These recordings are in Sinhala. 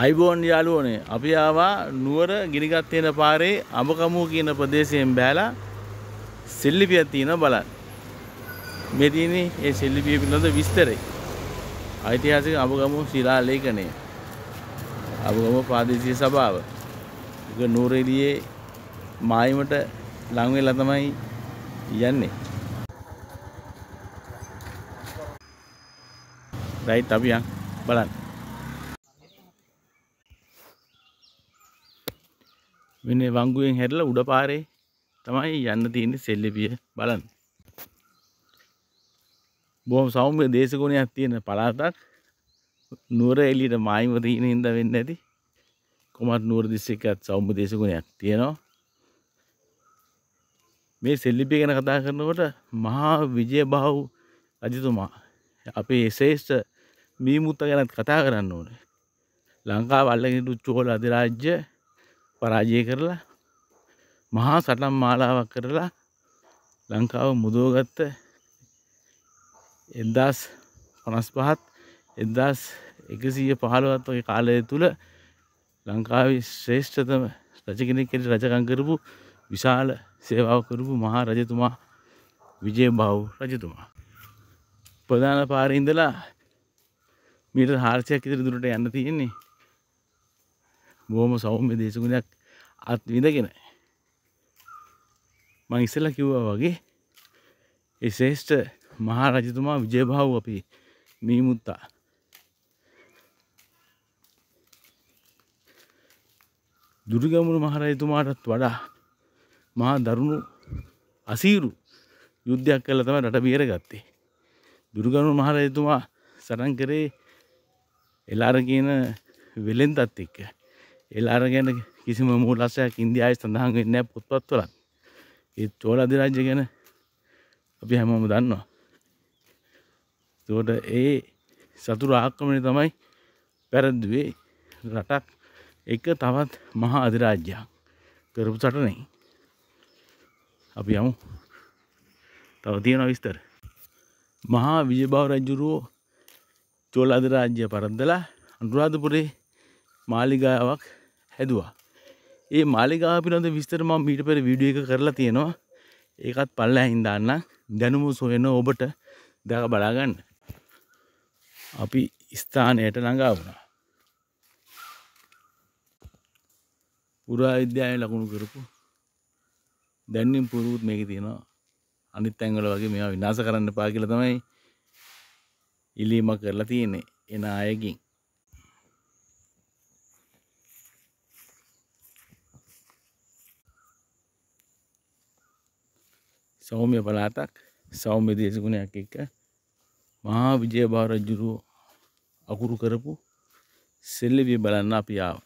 අයිබෝන් යාලුවනේ අපි ආවා නුවර ගිනිගත් තියෙන පාරේ අඹකමුව කියන ප්‍රදේශයෙන් බෑලා සෙල්ලිපියක් තියෙනවා බලන්න. මේ තියෙන්නේ ඒ සෙල්ලිපිය පිළිබඳ විස්තරය. ඓතිහාසික අඹගමුව ශිලා ලේඛනය. අඹගමුව ප්‍රාදේශීය සභාව. ඒක නුවරඑළියේ මායිමට ලං වෙලා තමයි යන්නේ. රයිට් අපි යන් බලන්න. වෙන වංගුවෙන් හැරලා උඩ පාරේ තමයි යන්න තියෙන්නේ සෙල්ලිපිය බලන්න. බොහොම සෞම්‍ය දේශගුණයක් තියෙන පළාතක් නුවර එළියට මායිම තියෙන හින්දා වෙන්නේ නැති කොමත් නුවර දිස්ත්‍රික්කයත් සෞම්‍ය දේශගුණයක් තියෙනවා. මේ සෙල්ලිපිය ගැන කතා කරනකොට මහා විජයබාහු රජතුමා අපේ ශ්‍රේෂ්ඨ මීමුත්ත ගැනත් කතා කරන්න ඕනේ. ලංකාව අල්ලගෙන ඉඳු චෝල අධිරාජ්‍ය පරාජය කරලා මහා සටම් මාලාවක් කරලා ලංකාව මුදෝගත්ත එදස් පනස් පහත් එදස් එකසිය පහළවත් ඔය කාලය තුළ ලංකාවේ ශ්‍රේෂ්ඨතම රජකෙනෙක් කෙට රජකං කරපු විශාල සේවාව කරපු මහා රජතුමා විජය බව් රජතුමා. ප්‍රධාන පාරඉඳලා මීට හාර්සයක් ඉදිරි දුරට යන්න තියෙන්නේ බොහොම සෞම්‍ය දේශගුණයක් අත් විඳගෙන මං ඉස්සෙල්ලා කිව්වා වගේ ඒ ශ්‍රේෂ්ඨ මහා රජතුමා විජයබාහුව අපි මීමුත්තා දුටුගැමුණු මහරජතුමාටත් වඩා මහා දරුණු අසීරු යුද්ධයක් කළා තමයි රට බේරගත්තේ. දුටුගැමුණු මහරජතුමා සටන් කරේ එලාර කියන වෙලෙන්තත් එක්ක. එල්ලාර ගැන කිසිම මූලස්සයක් ඉන්දියාවේ සඳහන් වෙන්නේ නැහැ පොත්පත්වල. ඒ චෝල අධිරාජ්‍ය ගැන අපි හැමෝම දන්නවා. ඒකට ඒ සතුරු ආක්‍රමණය තමයි පැරදුවේ රටක් එක තවත් මහා අධිරාජ්‍යයක් කරපු සටනේ. අපි යමු. තව තියෙනවා විස්තර. මහා විජයබාහු රජුරෝ චෝල අධිරාජ්‍ය පරද්දලා අනුරාධපුරේ මාලිගාවක් හැදවා. ඒ මාලිකා පිළඳ විස්තර මම මීට පෙර වීඩියෝ එක කරලා තියෙනවා. ඒකත් පල්ලෙහින් දාන්න දැනුම සොයන ඔබට දැක බලා ගන්න. අපි ස්ථානයට ළඟා වුණා. පුරා විද්‍යාවේ ලකුණු කරපු දැන්නම් පුරුත් මේකේ තියෙනවා. අනිත් ඇඟල වගේ මේවා විනාශ කරන්න එපා කියලා තමයි ඉල්ලීමක් කරලා තියෙන්නේ එන අයගෙන්. සෞම්‍ය පලාතක් සෞම්‍ය දේශගුණයක් එක්ක මහා විජයභාරජ්ජුරුව අකුරු කරපු සෙල්ලවිය බලන්න අපි ආව.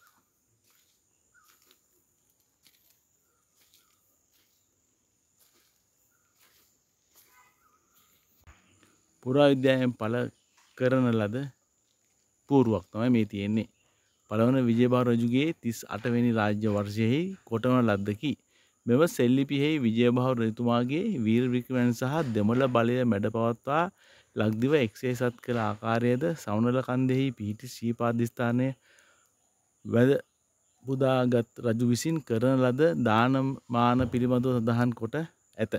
පුරාවිද්‍යාවෙන් පල කරන ලද පූරුවක් තමයි මේ තියෙන්නේ. පළවන විජයභාරජුගේ 38 වෙනි රාජ්‍ය වර්ෂයෙහි කොටවන ලද්දකි. මෙම සෙල්ලිපිහෙහි විජයභාව රජතුමාගේ වීර් වික්‍රමයන් සහ දෙමළ බලය මැඩ පවත්වා ලක්දිව එක්සේසත් කළ ආකාරයද සවනල කන්දෙහි පිහිටි ශ්‍රීපාධිස්ථානය වැද පුදාගත් රජු විසින් කරන ලද දානමාන පිළිබඳව සඳහන් කොට ඇත.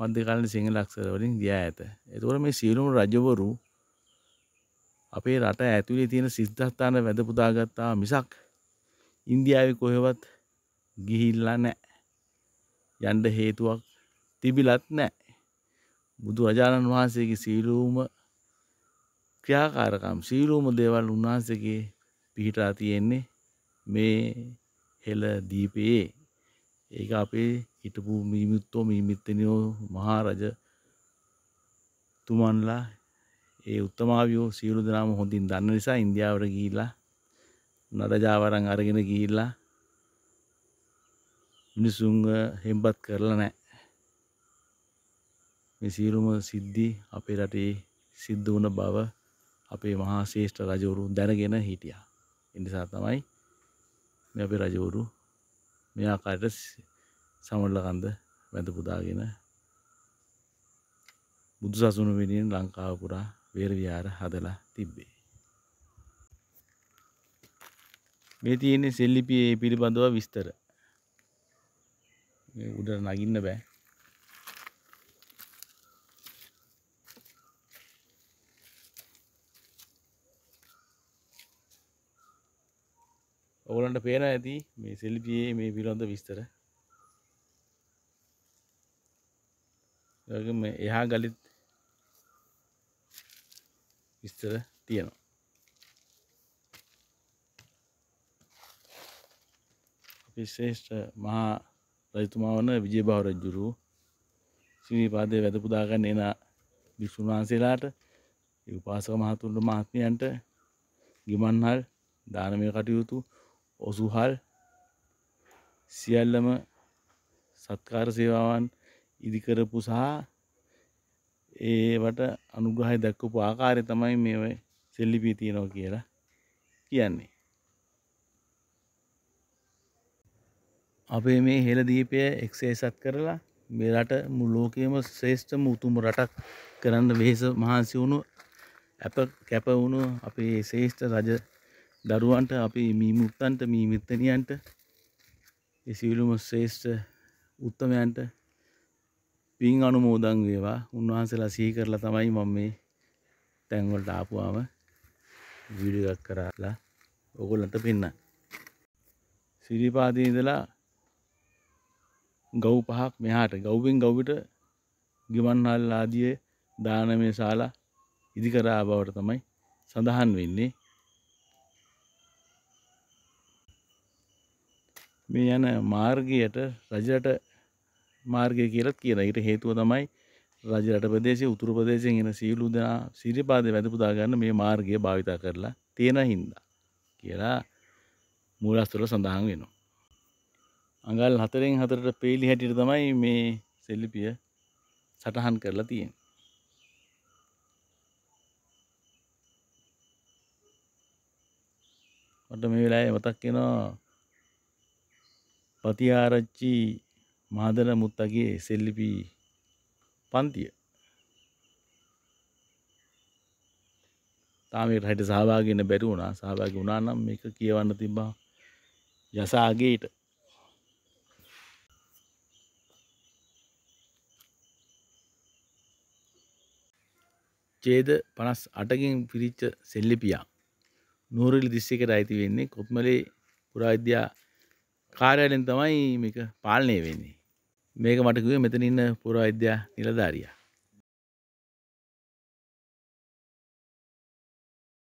මධ්‍යකාලන සිංහල අක්ෂරවලින් දිය ඇත. එතුවට මේ සියලුම රජවරු අපේ රට ඇතුළේ තියෙන සිද්ධස්ථාන වැද පුදාගත්තා මිසක් ඉන්දියාවේ කොහෙවත් ගිහිල්ලා නැහැ යන්න හේතුවක් තිබිලත් නැහැ බුදුරජාණන් වහන්සේගේ සීලූම ක්‍රියාකාරකම් සීලූම දේවල් උන්වහන්සේගේ පිහිටා තියෙන්නේ මේ හෙළ දීපයේ ඒක අපේ හිටපු මීමිත්තෝ මීමිත්තනියෝ මහාරජ තුමන්ලා ඒ උත්තමාවියෝ සියලු දෙනාම හොඳින් දන්න නිසා ඉන්දියාවට ගිහිල්ලා නඩජාවරන් අරගෙන ගිහිල්ලා මිනිසුන්ව හෙම්බත් කරලා නෑ. මේ සියලුම සිද්ධි අපේ රටේ සිද්ධ වුණ බව අපේ මහා ශ්‍රේෂ්ඨ රජවරු දැනගෙන හිටියා. ඒ නිසා තමයි මේ අපේ රජවරු මේ ආකාරයට සමරලකන්ද වැඳ පුදාගෙන බුදු සසුන වෙනුවෙන් ලංකාව පුරා වේර විහාර හදලා තිබ්බේ. මේ තියෙන්නේ සෙල්ලිපියේ පිළිබඳව විස්තර. උඩට නගින්න බෑ ඔවුලන්ට පේන ඇති මේ සෙල්පියේ මේ පිළොඳ විස්තර එහා ගලිත් විස්තර තියෙනවා විශේෂ මහා රජතුමා වන විජේභාව රජුරු ශ්‍රීපාදයේ වැඳ පුදා ගන්න එන භික්ෂුන් වහන්සේලාට ඒ උපාසක මහතුන්ට මහත්මයන්ට ගිමන්හල් දානමය කටයුතු ඔසුහල් සියල්ලම සත්කාර සේවාවන් ඉදිකරපු සහ ඒවට අනුග්‍රහය දක්වපු ආකාරය තමයි මේ සෙල්ලිපී තියෙනවා කියලා කියන්නේ අපේ මේ හෙළ දීපය එක්සේසත් කරලා මේ රට ලෝකයේම ශ්‍රේෂ්ඨම උතුම් රටක් කරන්න වෙහෙස මහන්සි වුණු අප කැප වුණු අපේ ශ්‍රේෂ්ඨ රජ දරුවන්ට අපේ මීමුත්තන්ට මීමිත්තනියන්ට ඒ සියලුම ශ්‍රේෂ්ඨ උත්තමයන්ට පින් අනුමෝදන් වේවා උන්වහන්සේලා සිහි කරලා තමයි මම මේ තැන් වලට ආපුවාම වීඩියෝ එකක් කරලා ඕගොල්ලන්ට පෙන්නන්න. සිරිපාදේ ඉඳලා ගව් පහක් මෙහාට ගව්වෙන් ගව්විට ගිමන්හල් ආදිය දානමය ශාලා ඉදිකරා බවට තමයි සඳහන් වෙන්නේ මේ යන මාර්ගයට රජරට මාර්ගය කියලත් කියන ඊට හේතුව තමයි රජරට ප්‍රදේශයේ උතුරු ප්‍රදේශයෙන් එන සියලු දෙනා සිරිපාදේ වැඳපුදා ගන්න මේ මාර්ගය භාවිතා කරලා තියෙන හින්දා කියලා මූලස්තුල සඳහන් වෙනවා අඟල් හතරෙන් හතරට පේලි හැටියට තමයි මේ සෙල්ලිපිය සටහන් කරලා තියෙන මට මේ වෙලාවේ මතක් වෙනවා පතිආරච්චි මාදන මුත්තගේ සෙල්ලිපි පන්තිය තාමට හට සහභාගෙන බැරි වුණා සහභාගි වුණා නම් මේක කියවන්න තිබා යසාගේට ඡේද 58කින් පිරිච්ච සෙල්ලිපියක් නూరుවිලි දිස්ත්‍රික්කයට අයිති වෙන්නේ කොත්මලේ පුරාවිද්‍යා කාර්යාලයෙන් තමයි මේක පාලනය වෙන්නේ. මේක මට කිව්වේ මෙතන ඉන්න පුරාවිද්‍යා නිලධාරියා.